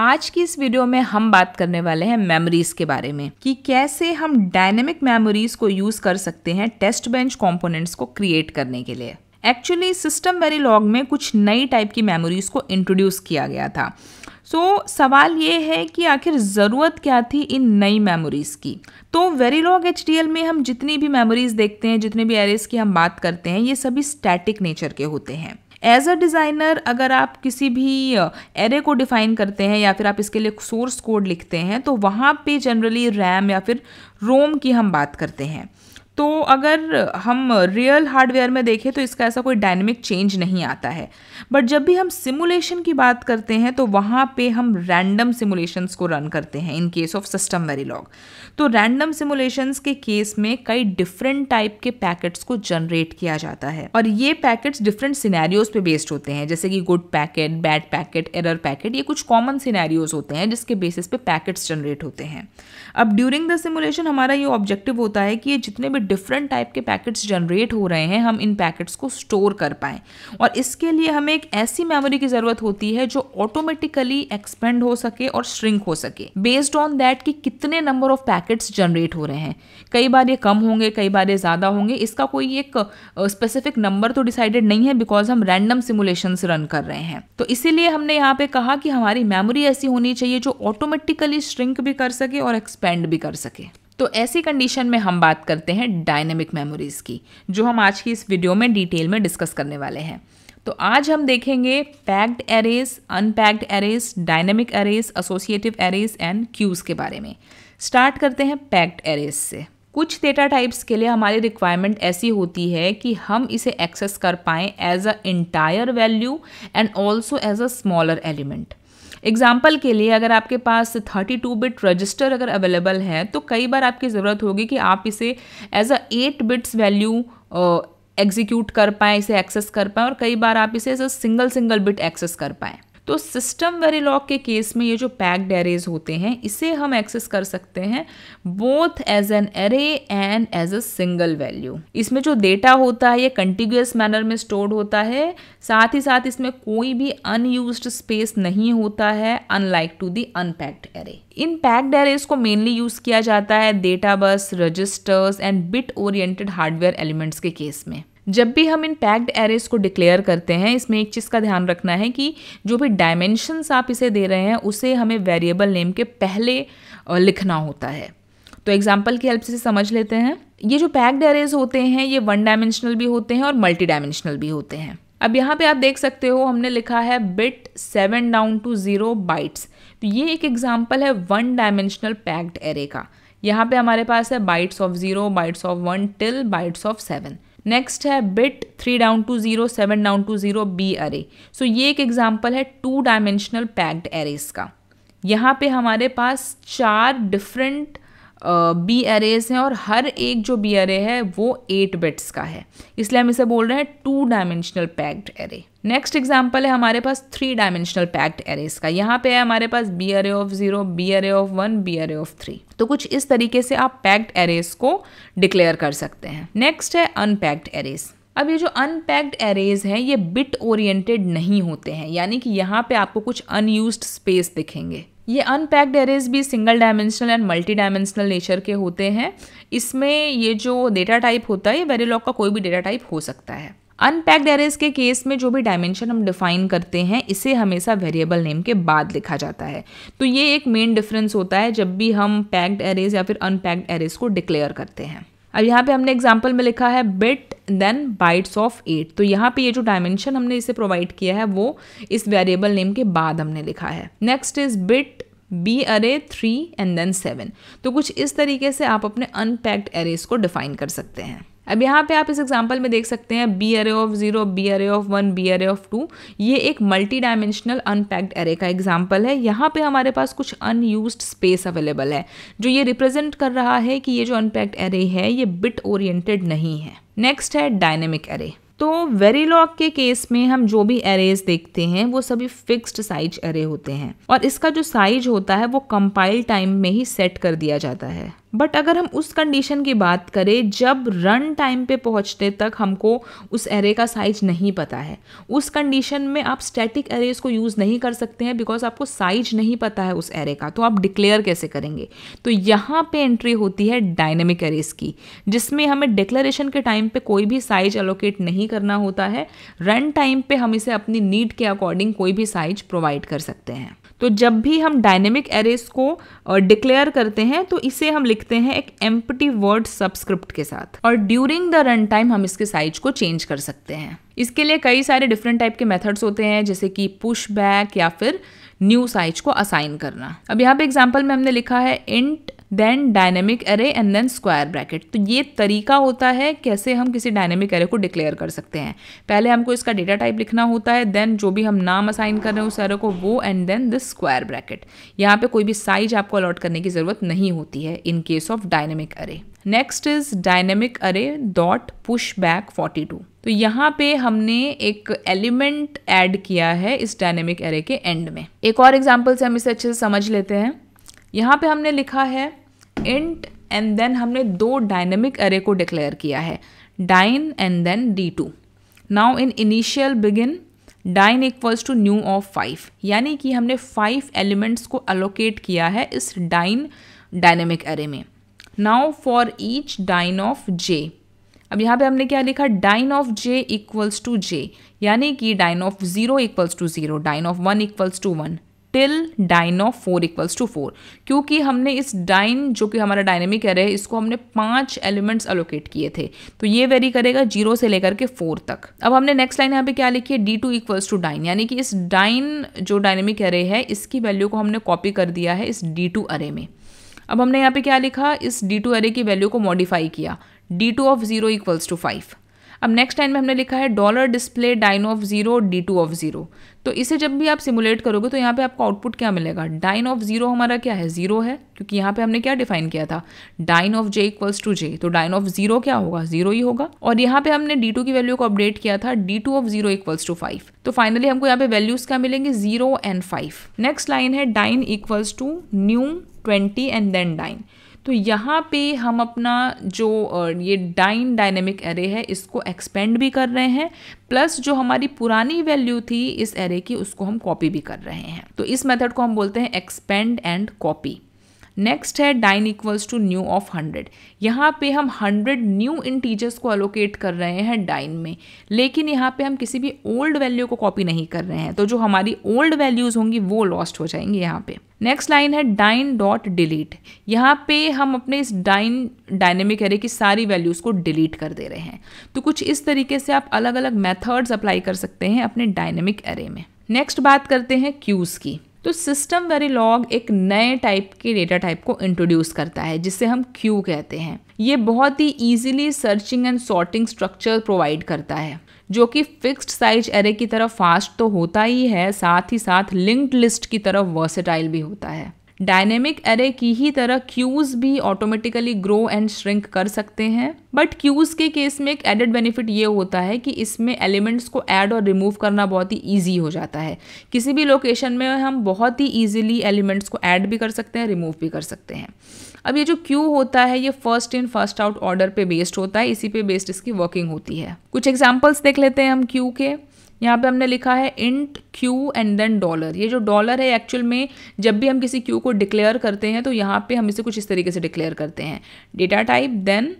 आज की इस वीडियो में हम बात करने वाले हैं मेमोरीज के बारे में कि कैसे हम डायनेमिक मेमोरीज को यूज कर सकते हैं टेस्ट बेंच कॉम्पोनेंट्स को क्रिएट करने के लिए एक्चुअली सिस्टम वेरी लॉग में कुछ नई टाइप की मेमोरीज को इंट्रोड्यूस किया गया था सो so, सवाल ये है कि आखिर ज़रूरत क्या थी इन नई मेमोरीज़ की तो वेरी लॉग एच में हम जितनी भी मेमोरीज़ देखते हैं जितने भी एरेज की हम बात करते हैं ये सभी स्टैटिक नेचर के होते हैं एज अ डिज़ाइनर अगर आप किसी भी एरे को डिफाइन करते हैं या फिर आप इसके लिए सोर्स कोड लिखते हैं तो वहाँ पे जनरली रैम या फिर रोम की हम बात करते हैं तो अगर हम रियल हार्डवेयर में देखें तो इसका ऐसा कोई डायनेमिक चेंज नहीं आता है बट जब भी हम सिमुलेशन की बात करते हैं तो वहाँ पे हम रैंडम सिमुलेशंस को रन करते हैं in case of system Verilog तो रैंडम सिमुलेशंस के केस में कई डिफरेंट टाइप के पैकेट्स को जनरेट किया जाता है और ये पैकेट्स डिफरेंट सिनेरियोज पे बेस्ड होते हैं जैसे कि good packet bad packet error packet ये कुछ कॉमन सिनेरियोज होते हैं जिसके बेसिस पे पैकेट्स जनरेट होते हैं अब ड्यूरिंग द सिमुलेशन हमारा ये ऑब्जेक्टिव होता है कि ये जितने भी डिफरेंट टाइप के पैकेट्स जनरेट हो रहे हैं हम इन पैकेट्स को स्टोर कर पाएँ और इसके लिए हमें एक ऐसी मेमोरी की ज़रूरत होती है जो ऑटोमेटिकली एक्सपेंड हो सके और श्रिंक हो सके बेस्ड ऑन दैट कि कितने नंबर ऑफ पैकेट्स जनरेट हो रहे हैं कई बार ये कम होंगे कई बार ये ज़्यादा होंगे इसका कोई एक स्पेसिफिक नंबर तो डिसाइडेड नहीं है बिकॉज हम रैंडम सिमुलेशन रन कर रहे हैं तो इसीलिए हमने यहाँ पे कहा कि हमारी मेमोरी ऐसी होनी चाहिए जो ऑटोमेटिकली श्रिंक भी कर सके और एक्सपेंड भी कर सके तो ऐसी कंडीशन में हम बात करते हैं डायनेमिक मेमोरीज़ की जो हम आज की इस वीडियो में डिटेल में डिस्कस करने वाले हैं तो आज हम देखेंगे packed arrays unpacked arrays dynamic arrays associative arrays and queues के बारे में स्टार्ट करते हैं पैक्ड एरेज से कुछ डेटा टाइप्स के लिए हमारी रिक्वायरमेंट ऐसी होती है कि हम इसे एक्सेस कर पाएँ as a entire value and also as a smaller element example के लिए अगर आपके पास थर्टी टू बिट रजिस्टर अगर अवेलेबल है तो कई बार आपकी ज़रूरत होगी कि आप इसे as a eight bits value execute कर पाएँ इसे एक्सेस कर पाएँ और कई बार आप इसे as a single single bit access कर पाएँ तो सिस्टम वेरीलॉग के केस में ये जो पैक्ड एरेज होते हैं इसे हम एक्सेस कर सकते हैं both as an array and as a single value इसमें जो डेटा होता है ये कंटिन्यूस मैनर में स्टोर्ड होता है साथ ही साथ इसमें कोई भी अनयूज स्पेस नहीं होता है unlike to the unpacked array in packed arrays को मेनली यूज किया जाता है data bus registers and bit oriented hardware elements के केस में जब भी हम इन पैक्ड एरेज को डिक्लेयर करते हैं इसमें एक चीज़ का ध्यान रखना है कि जो भी डायमेंशंस आप इसे दे रहे हैं उसे हमें वेरिएबल नेम के पहले लिखना होता है तो एग्जाम्पल की हेल्प से समझ लेते हैं ये जो पैक्ड एरेज होते हैं ये वन डायमेंशनल भी होते हैं और मल्टी डायमेंशनल भी होते हैं अब यहाँ पे आप देख सकते हो हमने लिखा है bit seven down to zero bytes तो ये एक एग्जाम्पल है वन डायमेंशनल पैक्ड एरे का यहाँ पे हमारे पास है bytes of zero bytes of one till bytes of seven next है bit three down to zero seven down to zero B array so ये एक एग्जाम्पल है टू डायमेंशनल पैक्ड एरेज का यहाँ पे हमारे पास चार डिफरेंट बी एरेज हैं और हर एक जो बी अरे है वो एट बिट्स का है इसलिए हम इसे बोल रहे हैं two dimensional packed array next example है हमारे पास थ्री डायमेंशनल पैक्ड एरेज का यहाँ पे है हमारे पास B array of zero B array of one B array of three तो कुछ इस तरीके से आप पैक्ड एरेज को डिक्लेयर कर सकते हैं नेक्स्ट है अनपैक्ड एरेस अब ये जो अनपैक्ड एरेज हैं ये बिट ओरिएंटेड नहीं होते हैं यानी कि यहाँ पे आपको कुछ अनयूज स्पेस दिखेंगे ये अनपैक्ड एरेज भी single dimensional and multi dimensional nature के होते हैं इसमें ये जो डेटा टाइप होता है ये लॉक का कोई भी डेटा टाइप हो सकता है अनपैक्ड एरेज के केस में जो भी डायमेंशन हम डिफाइन करते हैं इसे हमेशा वेरिएबल नेम के बाद लिखा जाता है तो ये एक मेन डिफरेंस होता है जब भी हम पैक्ड एरेज या फिर अनपैक्ड एरेज को डिक्लेयर करते हैं अब यहाँ पे हमने एग्जाम्पल में लिखा है bit then bytes of eight तो यहाँ पे ये जो डायमेंशन हमने इसे प्रोवाइड किया है वो इस वेरिएबल नेम के बाद हमने लिखा है next is bit B array three and then seven तो कुछ इस तरीके से आप अपने अनपैक्ड एरेज को डिफाइन कर सकते हैं अब यहाँ पे आप इस एग्जाम्पल में देख सकते हैं B array of zero B array of one B array of two ये एक मल्टी डायमेंशनल अनपैक्ड एरे का एग्जाम्पल है यहाँ पे हमारे पास कुछ अनयूज स्पेस अवेलेबल है जो ये रिप्रेजेंट कर रहा है कि ये जो अनपैक्ड एरे है ये बिट ओरिएंटेड नहीं है नेक्स्ट है डायनेमिक एरे तो वेरी लॉक के केस में हम जो भी एरेज देखते हैं वो सभी फिक्स्ड साइज एरे होते हैं और इसका जो साइज होता है वो कंपाइल टाइम में ही सेट कर दिया जाता है बट अगर हम उस कंडीशन की बात करें जब रन टाइम पे पहुंचते तक हमको उस एरे का साइज नहीं पता है उस कंडीशन में आप स्टैटिक एरेज को यूज़ नहीं कर सकते हैं बिकॉज आपको साइज नहीं पता है उस एरे का तो आप डिक्लेयर कैसे करेंगे तो यहाँ पे एंट्री होती है डायनेमिक एरेज की जिसमें हमें डिक्लेरेशन के टाइम पर कोई भी साइज एलोकेट नहीं करना होता है रन टाइम पर हम इसे अपनी नीड के अकॉर्डिंग कोई भी साइज प्रोवाइड कर सकते हैं तो जब भी हम डायनेमिक एरेस को डिक्लेयर करते हैं तो इसे हम लिखते हैं एक एम्पटी वर्ड सब्सक्रिप्ट के साथ और ड्यूरिंग द रन टाइम हम इसके साइज को चेंज कर सकते हैं इसके लिए कई सारे डिफरेंट टाइप के मेथड्स होते हैं जैसे कि पुश बैक या फिर न्यू साइज को असाइन करना अब यहाँ पे एग्जाम्पल में हमने लिखा है int then dynamic array and then square bracket तो ये तरीका होता है कैसे हम किसी डायनेमिक एरे को डिक्लेयर कर सकते हैं पहले हमको इसका डेटा टाइप लिखना होता है देन जो भी हम नाम असाइन कर रहे हैं उस एरे को वो and then this square bracket यहाँ पे कोई भी साइज आपको अलॉट करने की ज़रूरत नहीं होती है in case of dynamic array next is dynamic array dot push back forty two तो यहाँ पे हमने एक एलिमेंट ऐड किया है इस डायनेमिक एरे के एंड में एक और एग्जाम्पल से हम इसे अच्छे से समझ लेते हैं यहाँ पे हमने लिखा है इंट एंड देन हमने दो डायनेमिक एरे को डिक्लेयर किया है dyn and then D two now in initial begin dyn equals to new of five यानी कि हमने फाइव एलिमेंट्स को अलोकेट किया है इस डाइन डायनेमिक एरे में now for each dyn of J अब यहाँ पे हमने क्या लिखा dyn of J equals to J यानी कि dyn of zero equals to zero dyn of one equals to one till dyn of four equals to four क्योंकि हमने इस डाइन जो कि हमारा डायनेमिक कह रहे हैं इसको हमने पांच एलिमेंट्स अलोकेट किए थे तो ये वेरी करेगा जीरो से लेकर के फोर तक अब हमने नेक्स्ट लाइन यहाँ पे क्या लिखी है D two equals to dyn यानी कि इस डाइन जो डायनेमिक एरे है इसकी वैल्यू को हमने कॉपी कर दिया है इस डी टू अरे में अब हमने यहाँ पे क्या लिखा इस डी टू अरे की वैल्यू को मॉडिफाई किया D two of zero equals to five अब नेक्स्ट लाइन में हमने लिखा है dollar display dyn of zero D two of zero तो इसे जब भी आप सिमुलेट करोगे तो यहाँ पे आपको आउटपुट क्या मिलेगा डाइन ऑफ जीरो हमारा क्या है जीरो है क्योंकि यहाँ पे हमने क्या डिफाइन किया था dyn of J equals to J तो डाइन ऑफ जीरो क्या होगा जीरो ही होगा और यहाँ पे हमने डी टू की वैल्यू को अपडेट किया था D two of zero equals to five तो फाइनली हमको यहाँ पे वैल्यूज क्या मिलेंगे zero and five next line है dyn equals to new twenty and then dyn तो यहाँ पे हम अपना जो ये डाइन डायनेमिक एरे है इसको एक्सपेंड भी कर रहे हैं प्लस जो हमारी पुरानी वैल्यू थी इस एरे की उसको हम कॉपी भी कर रहे हैं तो इस मेथड को हम बोलते हैं एक्सपेंड एंड कॉपी नेक्स्ट है dyn equals to new of hundred यहाँ पे हम हंड्रेड न्यू इंटीजर्स को अलोकेट कर रहे हैं डाइन में लेकिन यहाँ पे हम किसी भी ओल्ड वैल्यू को कॉपी नहीं कर रहे हैं तो जो हमारी ओल्ड वैल्यूज़ होंगी वो लॉस्ट हो जाएंगी यहाँ पे नेक्स्ट लाइन है डाइन डॉट डिलीट यहाँ पे हम अपने इस डाइन डायनेमिक एरे की सारी वैल्यूज़ को डिलीट कर दे रहे हैं तो कुछ इस तरीके से आप अलग अलग मेथड्स अप्लाई कर सकते हैं अपने डायनेमिक एरे में नेक्स्ट बात करते हैं क्यूज़ की तो सिस्टम वेरी लॉग एक नए टाइप के डेटा टाइप को इंट्रोड्यूस करता है जिसे हम क्यू कहते हैं ये बहुत ही easily searching and sorting structure provide करता है जो कि फिक्स्ड साइज एरे की तरह फास्ट तो होता ही है साथ ही साथ लिंक्ड लिस्ट की तरह वर्सेटाइल भी होता है डायनेमिक एरे की ही तरह क्यूज़ भी ऑटोमेटिकली ग्रो एंड श्रिंक कर सकते हैं बट क्यूज़ के केस में एक एडेड बेनिफिट ये होता है कि इसमें एलिमेंट्स को ऐड और रिमूव करना बहुत ही ईजी हो जाता है किसी भी लोकेशन में हम बहुत ही ईजिली एलिमेंट्स को ऐड भी कर सकते हैं रिमूव भी कर सकते हैं अब ये जो क्यू होता है ये first in first out order पे बेस्ड होता है इसी पे बेस्ड इसकी वर्किंग होती है कुछ एग्जाम्पल्स देख लेते हैं हम क्यू के यहाँ पे हमने लिखा है int queue and then dollar ये जो डॉलर है एक्चुअल में जब भी हम किसी क्यू को डिक्लेयर करते हैं तो यहाँ पे हम इसे कुछ इस तरीके से डिक्लेयर करते हैं डेटा टाइप देन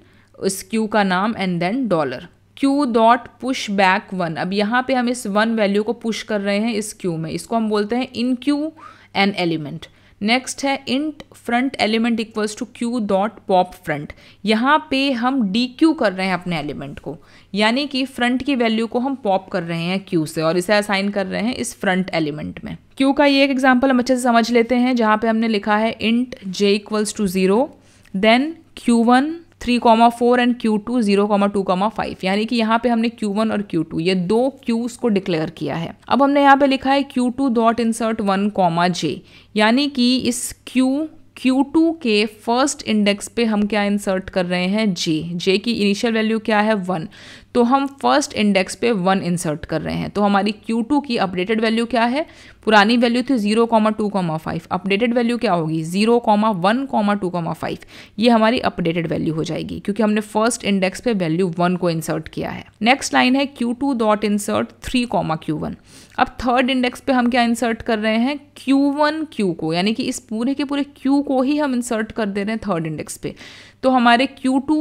उस क्यू का नाम and then dollar queue dot push back one अब यहाँ पे हम इस वन वैल्यू को पुश कर रहे हैं इस क्यू में इसको हम बोलते हैं enqueue an element next है int front element equals to queue dot pop front यहाँ पे हम डी क्यू कर रहे हैं अपने एलिमेंट को यानी कि फ्रंट की वैल्यू को हम पॉप कर रहे हैं क्यू से और इसे असाइन कर रहे हैं इस फ्रंट एलिमेंट में क्यू का ये एक एग्जाम्पल हम अच्छे से समझ लेते हैं जहाँ पे हमने लिखा है int J equals to zero then queue one three comma four and queue two zero comma two comma five यानी कि यहाँ पे हमने क्यू वन और क्यू टू ये दो क्यूज को डिक्लेयर किया है अब हमने यहाँ पे लिखा है queue two dot insert one comma J यानी कि इस क्यू Q2 के फर्स्ट इंडेक्स पे हम क्या इंसर्ट कर रहे हैं जे जे की इनिशियल वैल्यू क्या है वन तो हम फर्स्ट इंडेक्स पे वन इंसर्ट कर रहे हैं तो हमारी Q2 की अपडेटेड वैल्यू क्या है पुरानी वैल्यू थी zero comma two comma five updated value क्या होगी zero comma one comma two five ये हमारी अपडेटेड वैल्यू हो जाएगी क्योंकि हमने फर्स्ट इंडेक्स पे वैल्यू वन को इंसर्ट किया है नेक्स्ट लाइन है queue two dot insert three comma queue one अब थर्ड इंडेक्स पे हम क्या इंसर्ट कर रहे हैं क्यू वन क्यू को यानी कि इस पूरे के पूरे क्यू को ही हम इंसर्ट कर दे रहे हैं थर्ड इंडेक्स पे तो हमारे क्यू टू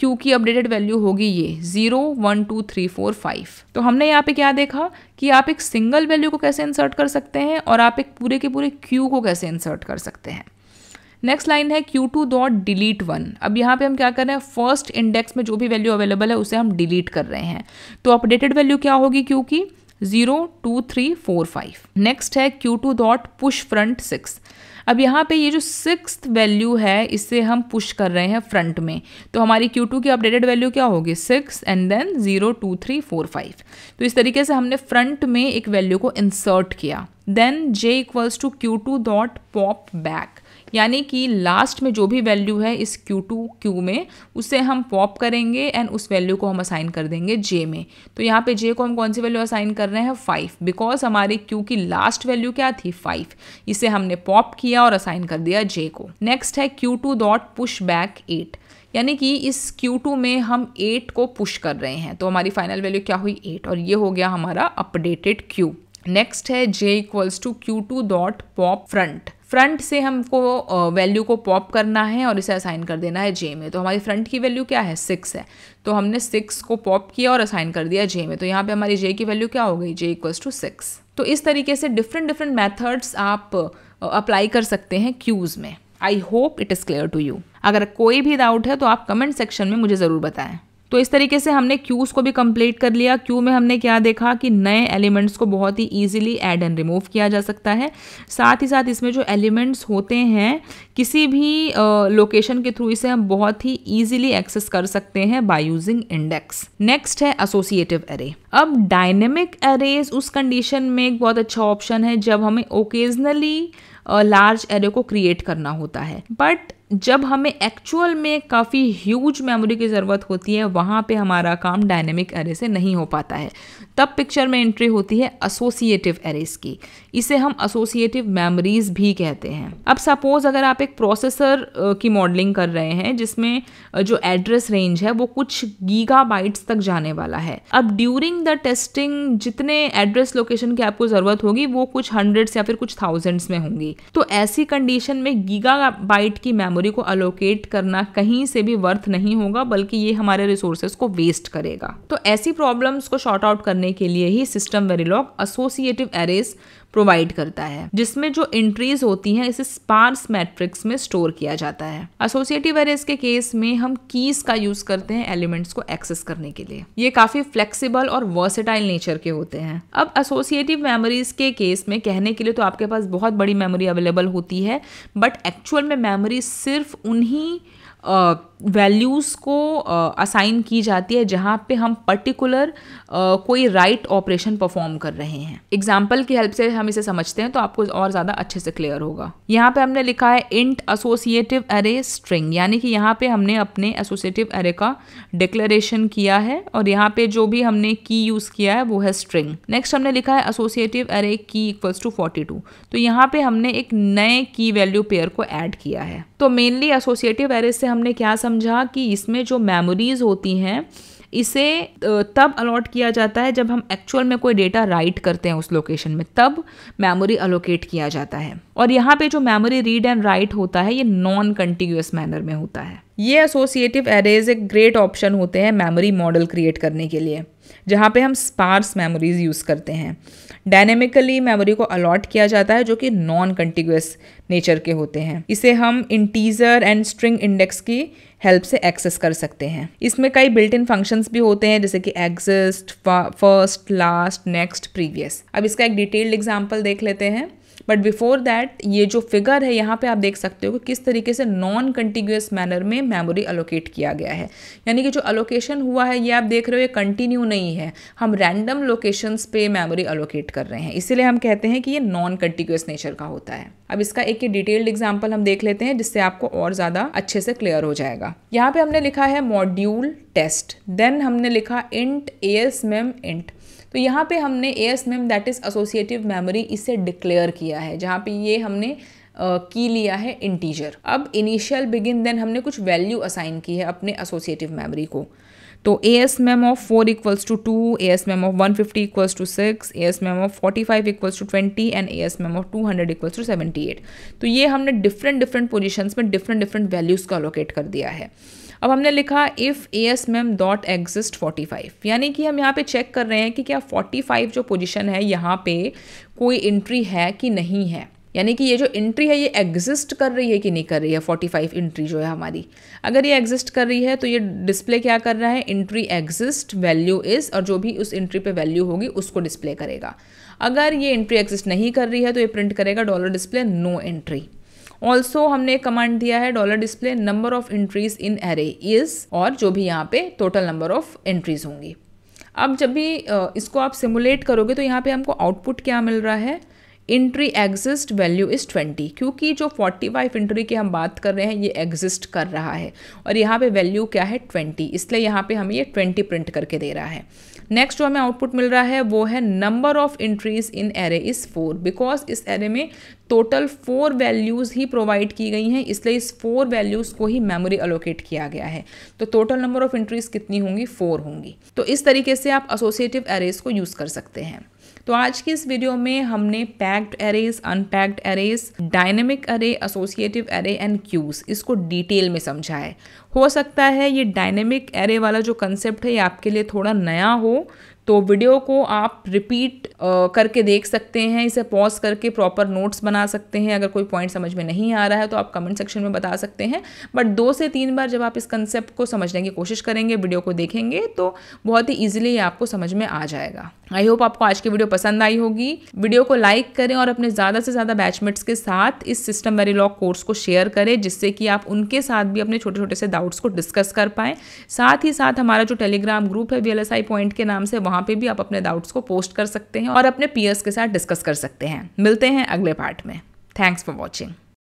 क्यू की अपडेटेड वैल्यू होगी ये zero one two three four five तो हमने यहाँ पे क्या देखा कि आप एक सिंगल वैल्यू को कैसे इंसर्ट कर सकते हैं और आप एक पूरे के पूरे क्यू को कैसे इंसर्ट कर सकते हैं नेक्स्ट लाइन है queue two dot delete one अब यहाँ पे हम क्या कर रहे हैं फर्स्ट इंडेक्स में जो भी वैल्यू अवेलेबल है उसे हम डिलीट कर रहे हैं तो अपडेटेड वैल्यू क्या होगी क्यू की zero two three four five next है queue two dot push front six अब यहाँ पे ये जो सिक्स वैल्यू है इसे हम पुश कर रहे हैं फ्रंट में तो हमारी क्यू टू की अपडेटेड वैल्यू क्या होगी six and then zero two three four five तो इस तरीके से हमने फ्रंट में एक वैल्यू को इंसर्ट किया then J equals to queue two dot pop back यानी कि लास्ट में जो भी वैल्यू है इस क्यू टू क्यू में उसे हम पॉप करेंगे एंड उस वैल्यू को हम असाइन कर देंगे जे में तो यहाँ पे जे को हम कौन सी वैल्यू असाइन कर रहे हैं फाइव बिकॉज हमारे क्यू की लास्ट वैल्यू क्या थी फाइव इसे हमने पॉप किया और असाइन कर दिया जे को नेक्स्ट है queue two dot push back eight यानी कि इस Q2 में हम 8 को पुश कर रहे हैं तो हमारी फाइनल वैल्यू क्या हुई 8 और ये हो गया हमारा अपडेटेड Q नेक्स्ट है J equals to queue two dot pop front front से हमको वैल्यू को पॉप करना है और इसे असाइन कर देना है जे में तो हमारी फ्रंट की वैल्यू क्या है सिक्स है तो हमने सिक्स को पॉप किया और असाइन कर दिया जे में तो यहाँ पे हमारी जे की वैल्यू क्या हो गई जे इक्वल्स टू सिक्स तो इस तरीके से डिफरेंट डिफरेंट मैथड्स आप अप्लाई कर सकते हैं क्यूज़ में I hope it is clear to you अगर कोई भी डाउट है तो आप कमेंट सेक्शन में मुझे ज़रूर बताएं तो इस तरीके से हमने क्यूज़ को भी कंप्लीट कर लिया क्यू में हमने क्या देखा कि नए एलिमेंट्स को बहुत ही ईजिली ऐड एंड रिमूव किया जा सकता है साथ ही साथ इसमें जो एलिमेंट्स होते हैं किसी भी लोकेशन के थ्रू इसे हम बहुत ही ईजिली एक्सेस कर सकते हैं बाय यूजिंग इंडेक्स नेक्स्ट है एसोसिएटिव एरे अब डायनेमिक एरेज उस कंडीशन में एक बहुत अच्छा ऑप्शन है जब हमें ओकेजनली लार्ज एरे को क्रिएट करना होता है बट जब हमें एक्चुअल में काफ़ी ह्यूज मेमोरी की ज़रूरत होती है वहाँ पे हमारा काम डायनेमिक एरे से नहीं हो पाता है तब पिक्चर में एंट्री होती है एसोसिएटिव एरेस की इसे हम एसोसिएटिव मेमोरीज भी कहते हैं अब सपोज अगर आप एक प्रोसेसर की मॉडलिंग कर रहे हैं जिसमें जो एड्रेस रेंज है वो कुछ गीगा तक जाने वाला है अब ड्यूरिंग द टेस्टिंग जितने एड्रेस लोकेशन की आपको ज़रूरत होगी वो कुछ हंड्रेड्स या फिर कुछ थाउजेंड्स में होंगी तो ऐसी कंडीशन में गीगा की मेमोरी को अलोकेट करना कहीं से भी वर्थ नहीं होगा बल्कि ये हमारे रिसोर्सेस को वेस्ट करेगा तो ऐसी प्रॉब्लम्स को शॉर्ट आउट करने करने के लिए ही system Verilog associative arrays provide करता है जिसमें जो एंट्रीज होती हैं इसे स्पार्स मैट्रिक्स में स्टोर किया जाता है एसोसिएटिव एरेज के केस में हम कीज का यूज करते हैं एलिमेंट्स को एक्सेस करने के लिए ये काफी फ्लेक्सिबल और वर्सेटाइल नेचर के होते हैं अब एसोसिएटिव मेमोरीज के केस में कहने के लिए तो आपके पास बहुत बड़ी मेमोरी अवेलेबल होती है बट एक्चुअल में मेमोरी सिर्फ उन्हीं वैल्यूज़ को असाइन uh, की जाती है जहाँ पे हम पर्टिकुलर uh, कोई राइट ऑपरेशन परफॉर्म कर रहे हैं एग्जाम्पल की हेल्प से हम इसे समझते हैं तो आपको और ज़्यादा अच्छे से क्लियर होगा यहाँ पे हमने लिखा है इंट एसोसिएटिव एरे स्ट्रिंग यानी कि यहाँ पे हमने अपने एसोसिएटिव एरे का डिक्लेरेशन किया है और यहाँ पे जो भी हमने की यूज़ किया है वो है स्ट्रिंग नेक्स्ट हमने लिखा है एसोसिएटिव एरे की इक्वल्स टू फोर्टी टू तो यहाँ पे हमने एक नए की वैल्यू पेयर को ऐड किया है तो मेनली एसोसिएटिव एरे से हमने क्या समझ समझा कि इसमें जो मेमोरीज़ होती हैं इसे तब अलॉट किया जाता है जब हम एक्चुअल में कोई डेटा राइट करते हैं उस लोकेशन में तब मेमोरी अलोकेट किया जाता है और यहाँ पे जो मेमोरी रीड एंड राइट होता है ये नॉन कंटिन्यूस मैनर में होता है ये एसोसिएटिव एरेज एक ग्रेट ऑप्शन होते हैं मेमोरी मॉडल क्रिएट करने के लिए जहाँ पे हम स्पार्स मेमोरीज यूज़ करते हैं डायनेमिकली मेमोरी को अलॉट किया जाता है जो कि नॉन कंटिग्यूस नेचर के होते हैं इसे हम इंटीजर एंड स्ट्रिंग इंडेक्स की हेल्प से एक्सेस कर सकते हैं इसमें कई बिल्ट इन फंक्शंस भी होते हैं जैसे कि exist first last next previous अब इसका एक डिटेल्ड एग्जाम्पल देख लेते हैं बट बिफोर दैट ये जो फिगर है यहाँ पे आप देख सकते हो कि किस तरीके से नॉन कंटिन्यूस मैनर में मेमोरी अलोकेट किया गया है यानी कि जो अलोकेशन हुआ है ये आप देख रहे हो ये कंटिन्यू नहीं है हम रैंडम लोकेशंस पे मेमोरी अलोकेट कर रहे हैं इसीलिए हम कहते हैं कि ये नॉन कंटिन्यूस नेचर का होता है अब इसका एक डिटेल्ड एग्जाम्पल हम देख लेते हैं जिससे आपको और ज़्यादा अच्छे से क्लियर हो जाएगा यहाँ पे हमने लिखा है मॉड्यूल टेस्ट देन हमने लिखा इंट एस मेम इंट तो यहाँ पे हमने A S mem that is associative memory इसे डिक्लेयर किया है जहाँ पे ये हमने की uh, लिया है इंटीजर अब इनिशियल बिगिन देन हमने कुछ वैल्यू असाइन की है अपने एसोसिएटिव मेमोरी को तो A S mem of four equals to two A S mem of one fifty equals to six A S mem of forty five equals to twenty and A S mem of two hundred equals to seventy eight तो ये हमने different different position में different different values को allocate कर दिया है अब हमने लिखा if A S mem dot exist forty five यानी कि हम यहाँ पे चेक कर रहे हैं कि क्या फोर्टी फाइव जो पोजिशन है यहाँ पे कोई एंट्री है कि नहीं है यानी कि ये जो एंट्री है ये एग्जिस्ट कर रही है कि नहीं कर रही है 45 एंट्री जो है हमारी अगर ये एग्जिस्ट कर रही है तो ये डिस्प्ले क्या कर रहा है एंट्री एग्जिस्ट वैल्यू इज़ और जो भी उस एंट्री पे वैल्यू होगी उसको डिस्प्ले करेगा अगर ये एंट्री एग्जिस्ट नहीं कर रही है तो ये प्रिंट करेगा dollar display no entry also हमने कमांड दिया है dollar display number of entries in array is और जो भी यहाँ पे टोटल नंबर ऑफ एंट्रीज होंगी अब जब भी इसको आप सिमुलेट करोगे तो यहाँ पे हमको आउटपुट क्या मिल रहा है entry exist value is twenty क्योंकि जो फोर्टी फाइव इंट्री की हम बात कर रहे हैं ये एग्जिस्ट कर रहा है और यहाँ पे वैल्यू क्या है ट्वेंटी इसलिए यहाँ पे हमें ये ट्वेंटी प्रिंट करके दे रहा है नेक्स्ट जो हमें आउटपुट मिल रहा है वो है number of entries in array is four because इस एरे में टोटल फोर वैल्यूज़ ही प्रोवाइड की गई हैं इसलिए इस फोर वैल्यूज़ को ही मेमोरी अलोकेट किया गया है तो टोटल नंबर ऑफ इंट्रीज कितनी होंगी फोर होंगी तो इस तरीके से आप एसोसिएटिव एरेज को यूज़ कर सकते हैं तो आज की इस वीडियो में हमने packed arrays unpacked arrays dynamic array associative array and queues इसको डिटेल में समझा है हो सकता है ये डायनेमिक एरे वाला जो कंसेप्ट है ये आपके लिए थोड़ा नया हो तो वीडियो को आप रिपीट करके देख सकते हैं इसे पॉज करके प्रॉपर नोट्स बना सकते हैं अगर कोई पॉइंट समझ में नहीं आ रहा है तो आप कमेंट सेक्शन में बता सकते हैं बट दो से तीन बार जब आप इस कंसेप्ट को समझने की कोशिश करेंगे वीडियो को देखेंगे तो बहुत ही ईजिली आपको समझ में आ जाएगा आई होप आपको आज की वीडियो पसंद आई होगी वीडियो को लाइक करें और अपने ज़्यादा से ज़्यादा बैचमेट्स के साथ इस सिस्टम लॉक कोर्स को शेयर करें जिससे कि आप उनके साथ भी अपने छोटे छोटे से डाउट्स को डिस्कस कर पाएँ साथ ही साथ हमारा जो टेलीग्राम ग्रुप है वी पॉइंट के नाम से वहाँ वहां पे भी आप अपने डाउट्स को पोस्ट कर सकते हैं और अपने पीयर्स के साथ डिस्कस कर सकते हैं मिलते हैं अगले पार्ट में थैंक्स फॉर वॉचिंग